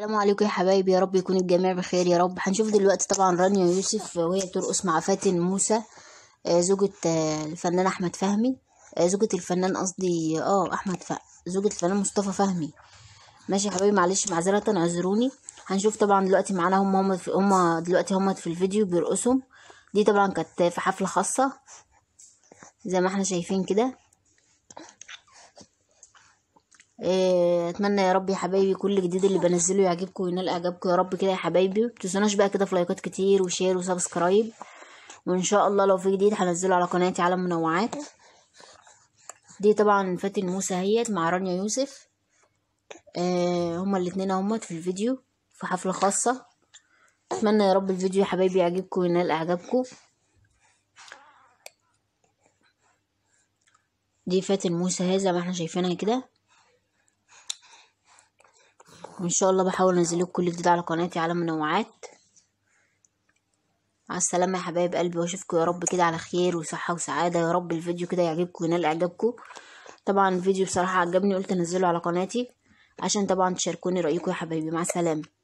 السلام عليكم يا حبايبي يا رب يكون الجميع بخير يا رب هنشوف دلوقتي طبعا رانيا يوسف وهي بترقص مع فاتن موسى آه، زوجة آه، الفنان احمد فهمي آه، زوجة الفنان قصدي اه احمد ف... زوجة الفنان مصطفى فهمي ماشي يا حبايبي معلش معذرة اعذروني هنشوف طبعا دلوقتي معانا هم هم في... هم دلوقتي هم في الفيديو بيرقصوا دي طبعا كانت في حفلة خاصة زي ما احنا شايفين كده إيه اتمنى يا رب يا حبايبي كل جديد اللي بنزله يعجبكم وينال اعجابكم يا رب كده يا حبايبي متنسوناش بقى كده في لايكات كتير وشير وسبسكرايب وان شاء الله لو في جديد هنزله على قناتي عالم منوعات دي طبعا فاتن موسى هيت مع رانيا يوسف آه هما الاتنين اهمت في الفيديو في حفله خاصه اتمنى يا رب الفيديو يا حبايبي يعجبكم وينال اعجابكم دي فاتن موسى هذا زي ما احنا شايفينها كده وان شاء الله بحاول انزل لكم كل جديد على قناتي على منوعات مع السلامه يا حبايب قلبي واشوفكم يا رب كده على خير وصحه وسعاده يا رب الفيديو كده يعجبكم وينال اعجابكم طبعا الفيديو بصراحه عجبني قلت انزله على قناتي عشان طبعا تشاركوني رايكم يا حبايبي مع السلامه